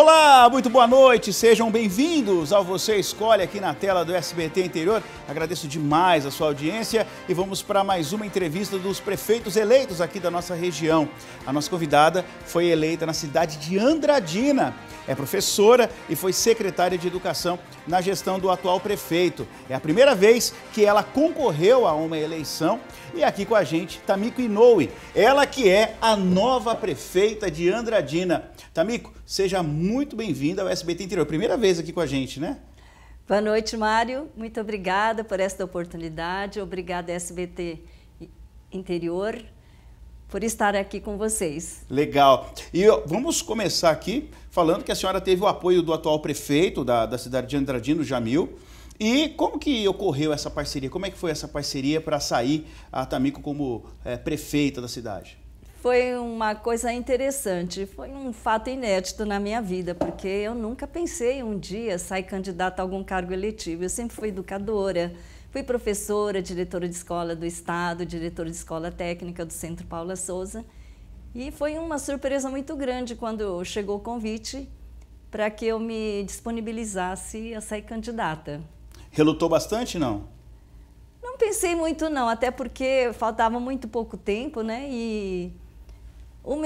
Olá, muito boa noite, sejam bem-vindos ao Você Escolhe aqui na tela do SBT Interior. Agradeço demais a sua audiência e vamos para mais uma entrevista dos prefeitos eleitos aqui da nossa região. A nossa convidada foi eleita na cidade de Andradina. É professora e foi secretária de Educação na gestão do atual prefeito. É a primeira vez que ela concorreu a uma eleição e aqui com a gente Tamiko Inoue, ela que é a nova prefeita de Andradina. Tamiko, seja muito muito bem-vinda ao SBT Interior. Primeira vez aqui com a gente, né? Boa noite, Mário. Muito obrigada por esta oportunidade. Obrigada, SBT Interior, por estar aqui com vocês. Legal. E vamos começar aqui falando que a senhora teve o apoio do atual prefeito da, da cidade de Andradino, Jamil. E como que ocorreu essa parceria? Como é que foi essa parceria para sair a Tamico como é, prefeita da cidade? foi uma coisa interessante, foi um fato inédito na minha vida, porque eu nunca pensei um dia sair candidata a algum cargo eletivo. Eu sempre fui educadora, fui professora, diretora de escola do Estado, diretora de escola técnica do Centro Paula Souza. E foi uma surpresa muito grande quando chegou o convite para que eu me disponibilizasse a sair candidata. Relutou bastante, não? Não pensei muito, não, até porque faltava muito pouco tempo, né? E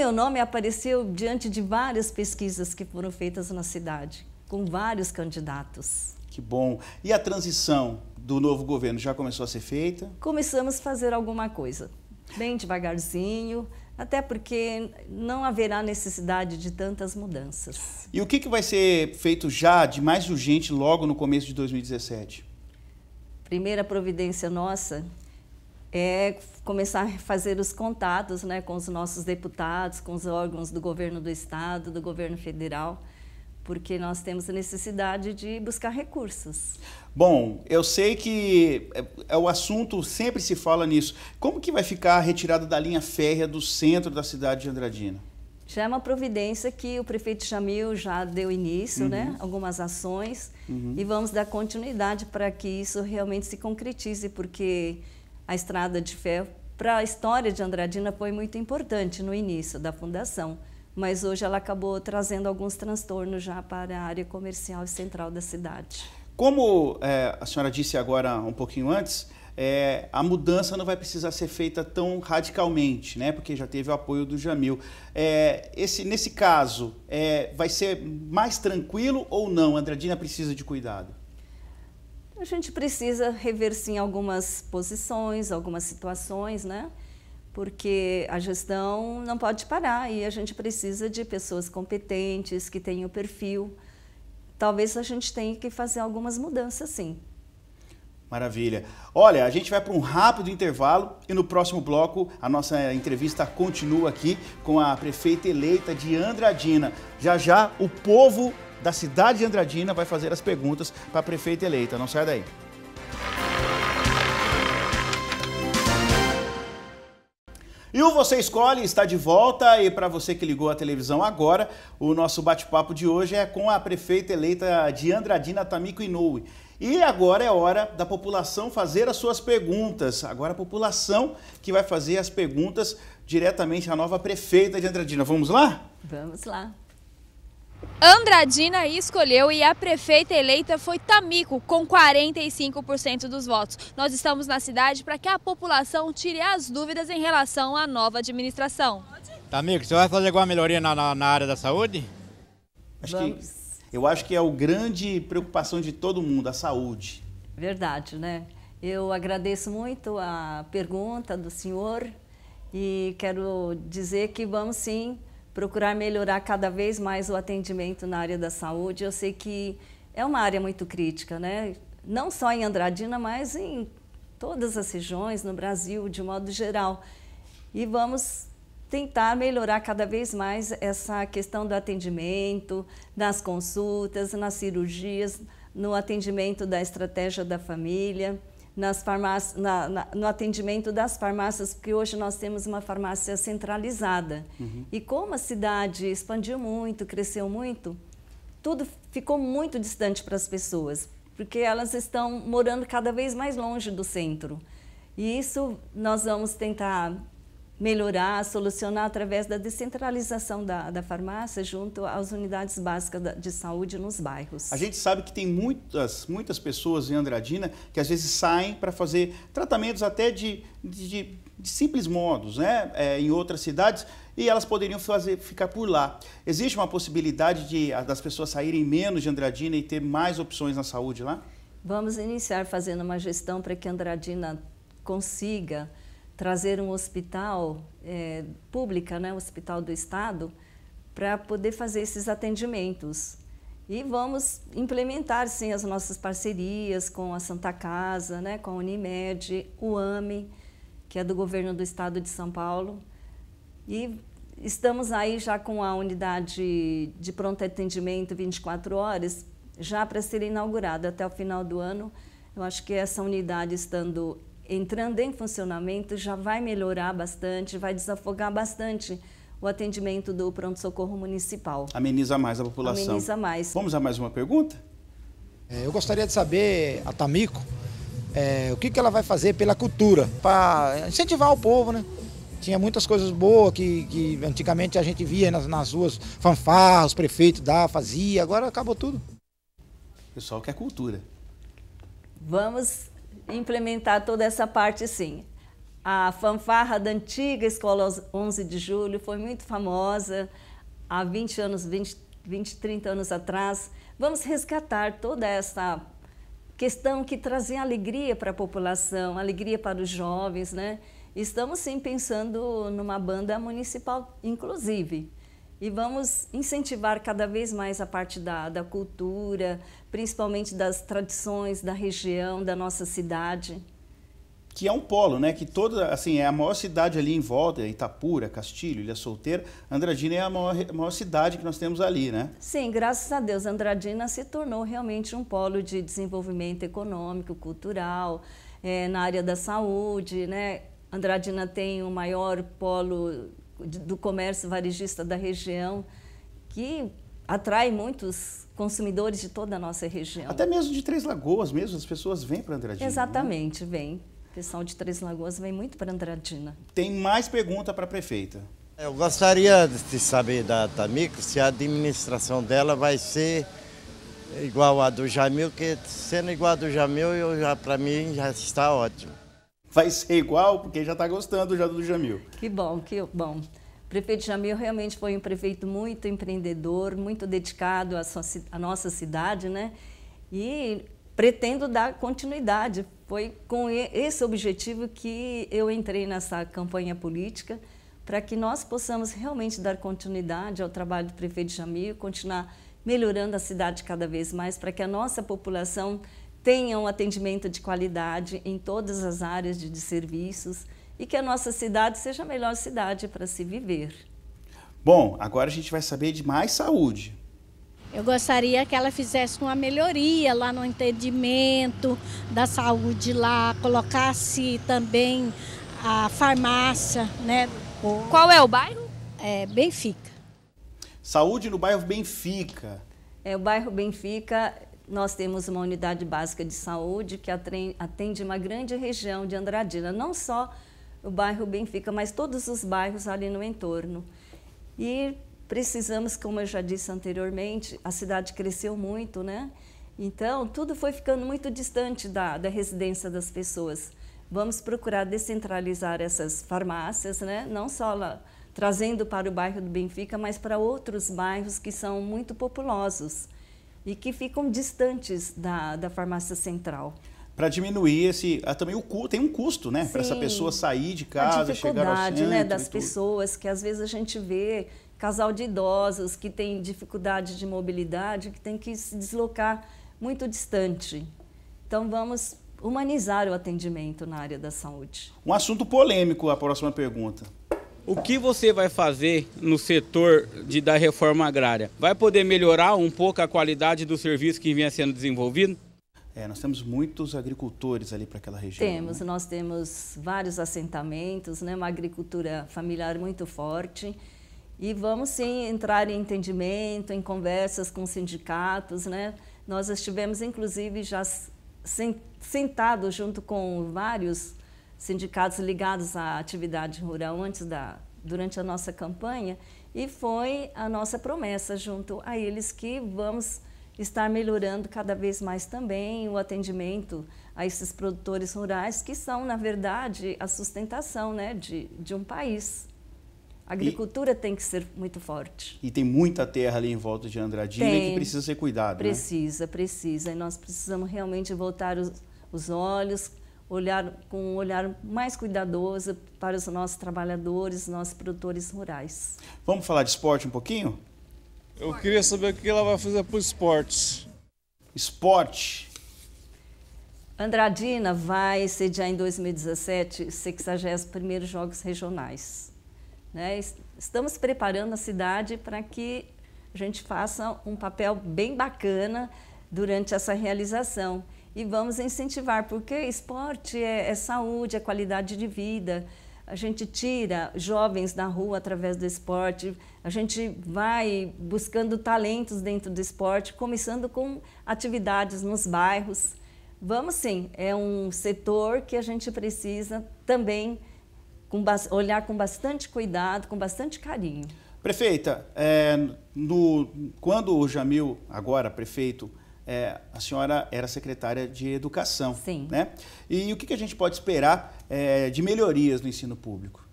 meu nome apareceu diante de várias pesquisas que foram feitas na cidade, com vários candidatos. Que bom. E a transição do novo governo já começou a ser feita? Começamos a fazer alguma coisa, bem devagarzinho, até porque não haverá necessidade de tantas mudanças. E o que, que vai ser feito já de mais urgente logo no começo de 2017? Primeira providência nossa é, começar a fazer os contatos né, com os nossos deputados, com os órgãos do governo do estado, do governo federal, porque nós temos a necessidade de buscar recursos. Bom, eu sei que é, é o assunto sempre se fala nisso. Como que vai ficar a retirada da linha férrea do centro da cidade de Andradina? Já é uma providência que o prefeito Chamil já deu início, né, uhum. né? Algumas ações uhum. e vamos dar continuidade para que isso realmente se concretize, porque a estrada de ferro para a história de Andradina foi muito importante no início da fundação, mas hoje ela acabou trazendo alguns transtornos já para a área comercial e central da cidade. Como é, a senhora disse agora um pouquinho antes, é, a mudança não vai precisar ser feita tão radicalmente, né? Porque já teve o apoio do Jamil. É, esse, nesse caso, é, vai ser mais tranquilo ou não? Andradina precisa de cuidado? a gente precisa rever sim algumas posições, algumas situações, né? Porque a gestão não pode parar e a gente precisa de pessoas competentes, que tenham perfil. Talvez a gente tenha que fazer algumas mudanças, sim. Maravilha. Olha, a gente vai para um rápido intervalo e no próximo bloco a nossa entrevista continua aqui com a prefeita eleita de Andradina. Já já o povo da cidade de Andradina, vai fazer as perguntas para a prefeita eleita. Não sai daí. E o Você Escolhe está de volta e para você que ligou a televisão agora, o nosso bate-papo de hoje é com a prefeita eleita de Andradina, Tamiko Inoue. E agora é hora da população fazer as suas perguntas. Agora a população que vai fazer as perguntas diretamente à nova prefeita de Andradina. Vamos lá? Vamos lá. Andradina escolheu e a prefeita eleita foi Tamico, com 45% dos votos. Nós estamos na cidade para que a população tire as dúvidas em relação à nova administração. Tamico, você vai fazer alguma melhoria na, na, na área da saúde? Acho que, eu acho que é a grande preocupação de todo mundo, a saúde. Verdade, né? Eu agradeço muito a pergunta do senhor e quero dizer que vamos sim procurar melhorar cada vez mais o atendimento na área da saúde. Eu sei que é uma área muito crítica, né? não só em Andradina, mas em todas as regiões, no Brasil, de modo geral. E vamos tentar melhorar cada vez mais essa questão do atendimento, das consultas, nas cirurgias, no atendimento da estratégia da família nas farmácias, na, na, no atendimento das farmácias, porque hoje nós temos uma farmácia centralizada. Uhum. E como a cidade expandiu muito, cresceu muito, tudo ficou muito distante para as pessoas, porque elas estão morando cada vez mais longe do centro. E isso nós vamos tentar melhorar, solucionar através da descentralização da, da farmácia junto às unidades básicas de saúde nos bairros. A gente sabe que tem muitas, muitas pessoas em Andradina que às vezes saem para fazer tratamentos até de, de, de simples modos, né? É, em outras cidades e elas poderiam fazer, ficar por lá. Existe uma possibilidade de, das pessoas saírem menos de Andradina e ter mais opções na saúde lá? Vamos iniciar fazendo uma gestão para que Andradina consiga trazer um hospital é, pública, né, um hospital do estado, para poder fazer esses atendimentos. E vamos implementar sim as nossas parcerias com a Santa Casa, né, com a Unimed, o AME, que é do governo do estado de São Paulo. E estamos aí já com a unidade de pronto atendimento 24 horas, já para ser inaugurada até o final do ano. Eu acho que essa unidade estando entrando em funcionamento, já vai melhorar bastante, vai desafogar bastante o atendimento do pronto-socorro municipal. Ameniza mais a população. Ameniza mais. Vamos a mais uma pergunta? É, eu gostaria de saber, a Tamico, é, o que, que ela vai fazer pela cultura, para incentivar o povo, né? Tinha muitas coisas boas que, que antigamente a gente via nas, nas ruas, fanfarras, os prefeitos dá, fazia, agora acabou tudo. O pessoal quer cultura. Vamos implementar toda essa parte, sim. A fanfarra da antiga Escola 11 de Julho foi muito famosa há 20 anos, 20, 20 30 anos atrás. Vamos resgatar toda essa questão que trazia alegria para a população, alegria para os jovens, né? Estamos sim pensando numa banda municipal, inclusive e vamos incentivar cada vez mais a parte da, da cultura, principalmente das tradições da região, da nossa cidade. Que é um polo, né? Que toda, assim, é a maior cidade ali em volta, é Itapura, Castilho, Ilha Solteira. Andradina é a maior, maior cidade que nós temos ali, né? Sim, graças a Deus, Andradina se tornou realmente um polo de desenvolvimento econômico, cultural, é, na área da saúde, né? Andradina tem o maior polo do comércio varejista da região, que atrai muitos consumidores de toda a nossa região. Até mesmo de Três Lagoas mesmo, as pessoas vêm para Andradina. Né? Exatamente, né? O pessoal de Três Lagoas vem muito para Andradina. Tem mais pergunta para a prefeita. É, eu gostaria de saber da Tamico se a administração dela vai ser igual a do Jamil, que sendo igual a do Jamil, eu já para mim já está ótimo vai ser igual, porque já está gostando já do Jamil. Que bom, que bom. O prefeito Jamil realmente foi um prefeito muito empreendedor, muito dedicado à, sua, à nossa cidade, né? E pretendo dar continuidade. Foi com esse objetivo que eu entrei nessa campanha política, para que nós possamos realmente dar continuidade ao trabalho do prefeito Jamil, continuar melhorando a cidade cada vez mais, para que a nossa população tenham atendimento de qualidade em todas as áreas de, de serviços e que a nossa cidade seja a melhor cidade para se viver. Bom, agora a gente vai saber de mais saúde. Eu gostaria que ela fizesse uma melhoria lá no entendimento da saúde lá, colocasse também a farmácia, né? Qual é o bairro? É Benfica. Saúde no bairro Benfica. É, o bairro Benfica nós temos uma unidade básica de saúde que atende uma grande região de Andradina, não só o bairro Benfica, mas todos os bairros ali no entorno. E precisamos, como eu já disse anteriormente, a cidade cresceu muito, né? Então, tudo foi ficando muito distante da, da residência das pessoas. Vamos procurar descentralizar essas farmácias, né? Não só lá, trazendo para o bairro do Benfica, mas para outros bairros que são muito populosos e que ficam distantes da, da farmácia central para diminuir esse ah, também o tem um custo né para essa pessoa sair de casa chegar ao né, centro né das pessoas que às vezes a gente vê casal de idosos que tem dificuldade de mobilidade que tem que se deslocar muito distante então vamos humanizar o atendimento na área da saúde um assunto polêmico a próxima pergunta o que você vai fazer no setor de, da reforma agrária? Vai poder melhorar um pouco a qualidade do serviço que vinha sendo desenvolvido? É, nós temos muitos agricultores ali para aquela região. Temos, né? nós temos vários assentamentos, né? uma agricultura familiar muito forte. E vamos sim entrar em entendimento, em conversas com sindicatos. Né? Nós estivemos, inclusive, já sentados junto com vários sindicatos ligados à atividade rural antes da, durante a nossa campanha e foi a nossa promessa junto a eles que vamos estar melhorando cada vez mais também o atendimento a esses produtores rurais que são, na verdade, a sustentação né, de, de um país. A agricultura e, tem que ser muito forte. E tem muita terra ali em volta de Andradina tem, que precisa ser cuidada. Né? Precisa, né? precisa. E nós precisamos realmente voltar os, os olhos olhar com um olhar mais cuidadoso para os nossos trabalhadores, nossos produtores rurais. Vamos falar de esporte um pouquinho? Eu queria saber o que ela vai fazer para esportes. Esporte. Andradina vai sediar em 2017 os 61 Jogos Regionais. Né? Estamos preparando a cidade para que a gente faça um papel bem bacana durante essa realização e vamos incentivar, porque esporte é, é, saúde, é qualidade de vida. A gente tira jovens da rua através do esporte, a gente vai buscando talentos dentro do esporte, começando com atividades nos bairros. Vamos sim, é um setor que a gente precisa também com, olhar com bastante cuidado, com bastante carinho. Prefeita, é, no, quando o Jamil, agora prefeito, é, a senhora era secretária de Educação. Sim. Né? E o que, que a gente pode esperar é, de melhorias no ensino público?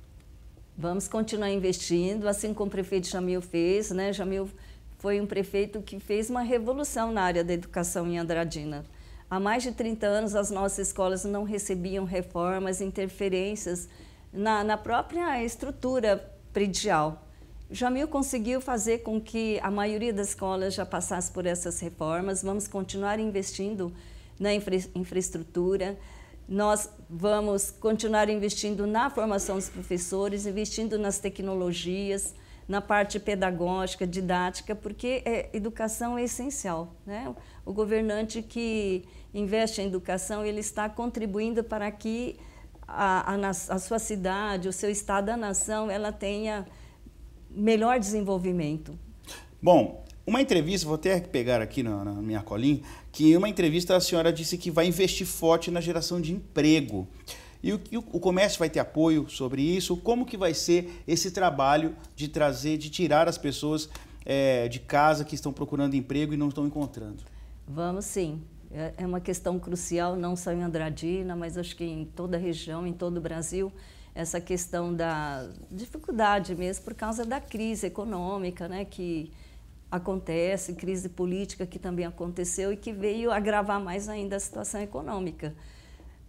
Vamos continuar investindo, assim como o prefeito Jamil fez. Né? Jamil foi um prefeito que fez uma revolução na área da educação em Andradina. Há mais de 30 anos, as nossas escolas não recebiam reformas, interferências na, na própria estrutura predial. Jamil conseguiu fazer com que a maioria das escolas já passasse por essas reformas. Vamos continuar investindo na infra infraestrutura. Nós vamos continuar investindo na formação dos professores, investindo nas tecnologias, na parte pedagógica, didática, porque é, educação é essencial. Né? O governante que investe em educação, ele está contribuindo para que a, a, a sua cidade, o seu estado, a nação, ela tenha melhor desenvolvimento? Bom, uma entrevista, vou até pegar aqui na, na minha colinha, que em uma entrevista a senhora disse que vai investir forte na geração de emprego. E o, o comércio vai ter apoio sobre isso? Como que vai ser esse trabalho de trazer, de tirar as pessoas é, de casa que estão procurando emprego e não estão encontrando? Vamos sim. É, é uma questão crucial, não só em Andradina, mas acho que em toda a região, em todo o Brasil essa questão da dificuldade mesmo por causa da crise econômica, né, que acontece, crise política que também aconteceu e que veio agravar mais ainda a situação econômica.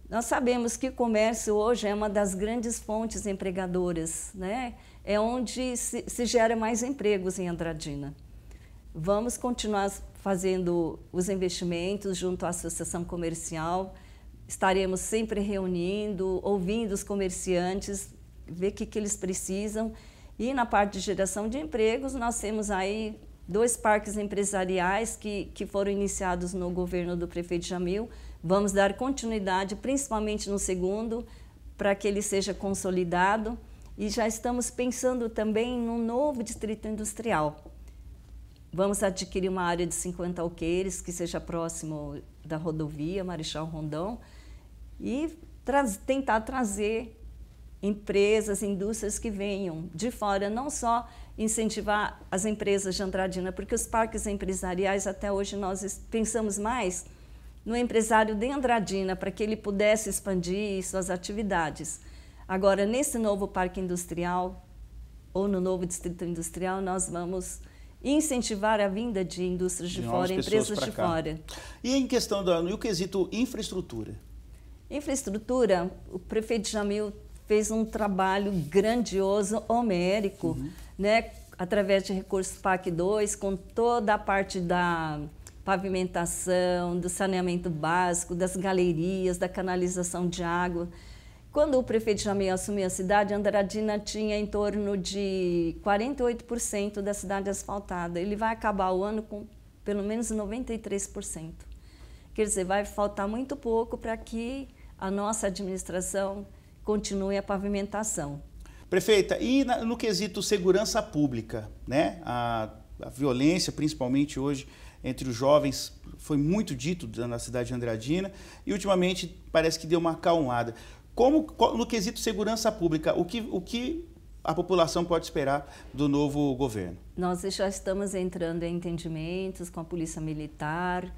Nós sabemos que o comércio hoje é uma das grandes fontes empregadoras, né? É onde se, se gera mais empregos em Andradina. Vamos continuar fazendo os investimentos junto à associação comercial estaremos sempre reunindo, ouvindo os comerciantes, ver o que, que eles precisam. E na parte de geração de empregos, nós temos aí dois parques empresariais que, que foram iniciados no governo do prefeito Jamil. Vamos dar continuidade, principalmente no segundo, para que ele seja consolidado. E já estamos pensando também no novo distrito industrial. Vamos adquirir uma área de 50 alqueires que seja próximo da rodovia Marechal Rondão e tra tentar trazer empresas, indústrias que venham de fora, não só incentivar as empresas de Andradina, porque os parques empresariais até hoje nós pensamos mais no empresário de Andradina para que ele pudesse expandir suas atividades. Agora, nesse novo parque industrial ou no novo distrito industrial, nós vamos incentivar a vinda de indústrias de, de fora, empresas de cá. fora. E em questão e o quesito infraestrutura, Infraestrutura, o prefeito Jamil fez um trabalho grandioso, homérico, uhum. né? através de recursos PAC 2, com toda a parte da pavimentação, do saneamento básico, das galerias, da canalização de água. Quando o prefeito Jamil assumiu a cidade, Andradina tinha em torno de 48% da cidade asfaltada. Ele vai acabar o ano com pelo menos 93%. Quer dizer, vai faltar muito pouco para que a nossa administração continue a pavimentação. Prefeita, e no quesito segurança pública, né? A, a violência, principalmente hoje entre os jovens, foi muito dito na cidade de Andradina e ultimamente parece que deu uma acalmada. Como no quesito segurança pública, o que, o que a população pode esperar do novo governo? Nós já estamos entrando em entendimentos com a Polícia Militar,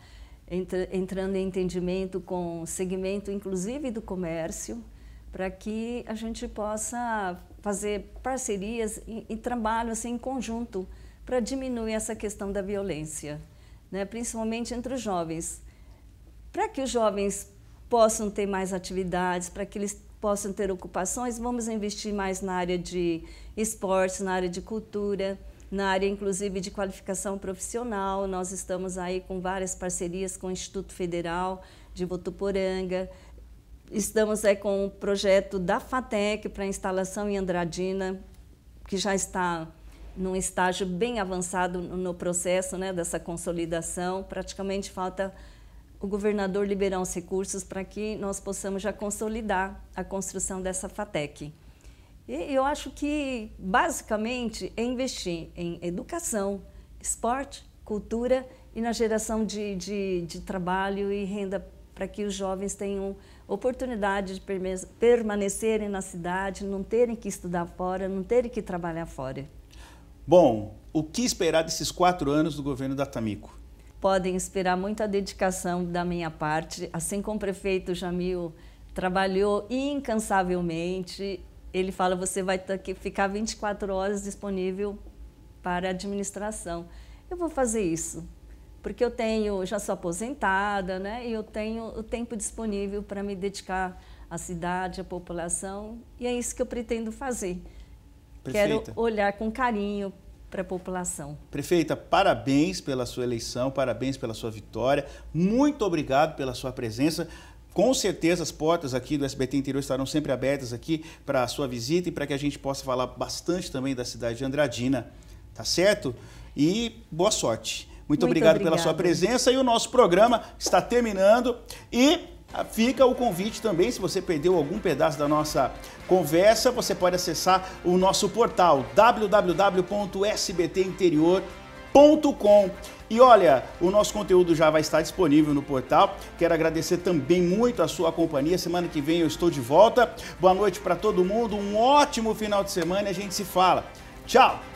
entrando em entendimento com o segmento, inclusive do comércio, para que a gente possa fazer parcerias e, e trabalho assim, em conjunto para diminuir essa questão da violência, né? principalmente entre os jovens. Para que os jovens possam ter mais atividades, para que eles possam ter ocupações, vamos investir mais na área de esportes, na área de cultura na área inclusive de qualificação profissional. Nós estamos aí com várias parcerias com o Instituto Federal de Botuporanga. Estamos aí com o projeto da FATEC para instalação em Andradina, que já está num estágio bem avançado no processo né, dessa consolidação. Praticamente falta o governador liberar os recursos para que nós possamos já consolidar a construção dessa FATEC. E eu acho que, basicamente, é investir em educação, esporte, cultura e na geração de, de, de trabalho e renda para que os jovens tenham oportunidade de permanecerem na cidade, não terem que estudar fora, não terem que trabalhar fora. Bom, o que esperar desses quatro anos do governo da Tamico? Podem esperar muita dedicação da minha parte, assim como o prefeito Jamil trabalhou incansavelmente ele fala você vai ter que ficar 24 horas disponível para administração. Eu vou fazer isso, porque eu tenho, já sou aposentada, né? E eu tenho o tempo disponível para me dedicar à cidade, à população, e é isso que eu pretendo fazer. Prefeita. Quero olhar com carinho para a população. Prefeita, parabéns pela sua eleição, parabéns pela sua vitória. Muito obrigado pela sua presença com certeza as portas aqui do SBT Interior estarão sempre abertas aqui para a sua visita e para que a gente possa falar bastante também da cidade de Andradina, tá certo? E boa sorte. Muito, Muito obrigado obrigada. pela sua presença e o nosso programa está terminando e Fica o convite também, se você perdeu algum pedaço da nossa conversa, você pode acessar o nosso portal www.sbtinterior.com com E olha, o nosso conteúdo já vai estar disponível no portal. Quero agradecer também muito a sua companhia. Semana que vem eu estou de volta. Boa noite para todo mundo, um ótimo final de semana e a gente se fala. Tchau!